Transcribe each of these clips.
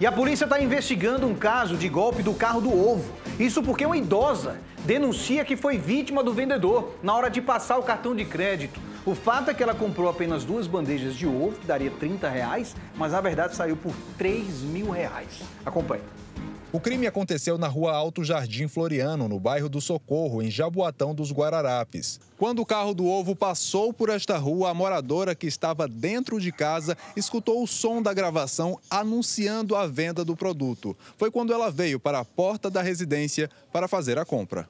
E a polícia está investigando um caso de golpe do carro do ovo. Isso porque uma idosa denuncia que foi vítima do vendedor na hora de passar o cartão de crédito. O fato é que ela comprou apenas duas bandejas de ovo, que daria 30 reais, mas na verdade saiu por 3 mil reais. Acompanhe. O crime aconteceu na rua Alto Jardim Floriano, no bairro do Socorro, em Jaboatão dos Guararapes. Quando o carro do ovo passou por esta rua, a moradora que estava dentro de casa escutou o som da gravação anunciando a venda do produto. Foi quando ela veio para a porta da residência para fazer a compra.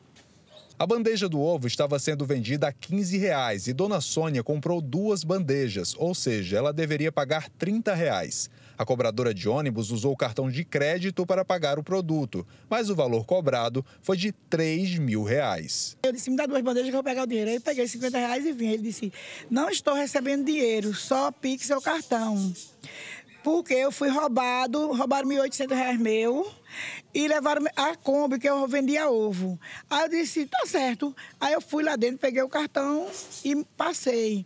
A bandeja do ovo estava sendo vendida a 15 reais e Dona Sônia comprou duas bandejas, ou seja, ela deveria pagar 30 reais. A cobradora de ônibus usou o cartão de crédito para pagar o produto, mas o valor cobrado foi de 3 mil reais. Eu disse, me dá duas bandejas que eu vou pegar o dinheiro. Aí peguei 50 reais e vim. Ele disse, não estou recebendo dinheiro, só Pix ou cartão. Porque eu fui roubado, roubaram 1.800 reais meu e levaram a Kombi, que eu vendia ovo. Aí eu disse, tá certo. Aí eu fui lá dentro, peguei o cartão e passei.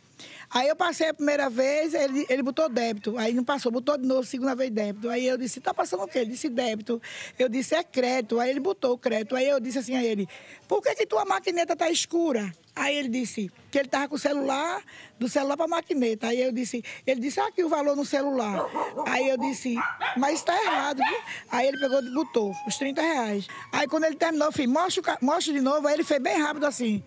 Aí eu passei a primeira vez, ele, ele botou débito. Aí não passou, botou de novo, segunda vez débito. Aí eu disse, tá passando o quê? Ele disse débito. Eu disse, é crédito. Aí ele botou o crédito. Aí eu disse assim a ele, por que, que tua maquineta tá escura? Aí ele disse que ele tava com o celular, do celular para maquineta. Aí eu disse, ele disse, ah, aqui o valor no celular. Aí eu disse, mas está errado, viu? Aí ele pegou e botou os 30 reais. Aí quando ele terminou, eu falei, mostra, mostra de novo. Aí ele fez bem rápido assim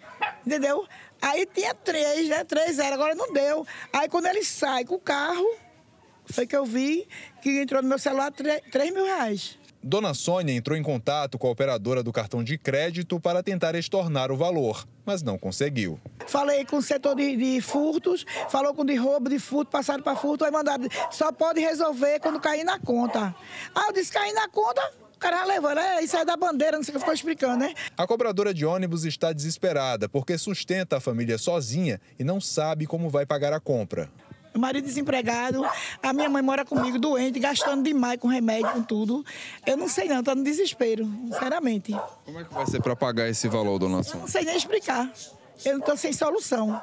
entendeu? Aí tinha três, né? Três era, agora não deu. Aí quando ele sai com o carro, foi que eu vi que entrou no meu celular 3 mil reais. Dona Sônia entrou em contato com a operadora do cartão de crédito para tentar estornar o valor, mas não conseguiu. Falei com o setor de, de furtos, falou com de roubo, de furto, passaram para furto, aí mandaram, só pode resolver quando cair na conta. Aí eu disse, cair na conta, cara ah, levando, é, isso é da bandeira, não sei o que ficou explicando, né? A cobradora de ônibus está desesperada porque sustenta a família sozinha e não sabe como vai pagar a compra. Meu marido desempregado, a minha mãe mora comigo doente, gastando demais com remédio, com tudo. Eu não sei não, tô no desespero, sinceramente. Como é que vai ser para pagar esse valor, dona Eu não sei nem explicar. Eu não tô sem solução.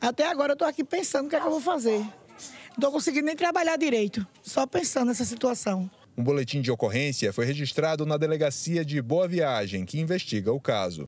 Até agora eu tô aqui pensando o que é que eu vou fazer. Não tô conseguindo nem trabalhar direito, só pensando nessa situação. Um boletim de ocorrência foi registrado na delegacia de Boa Viagem, que investiga o caso.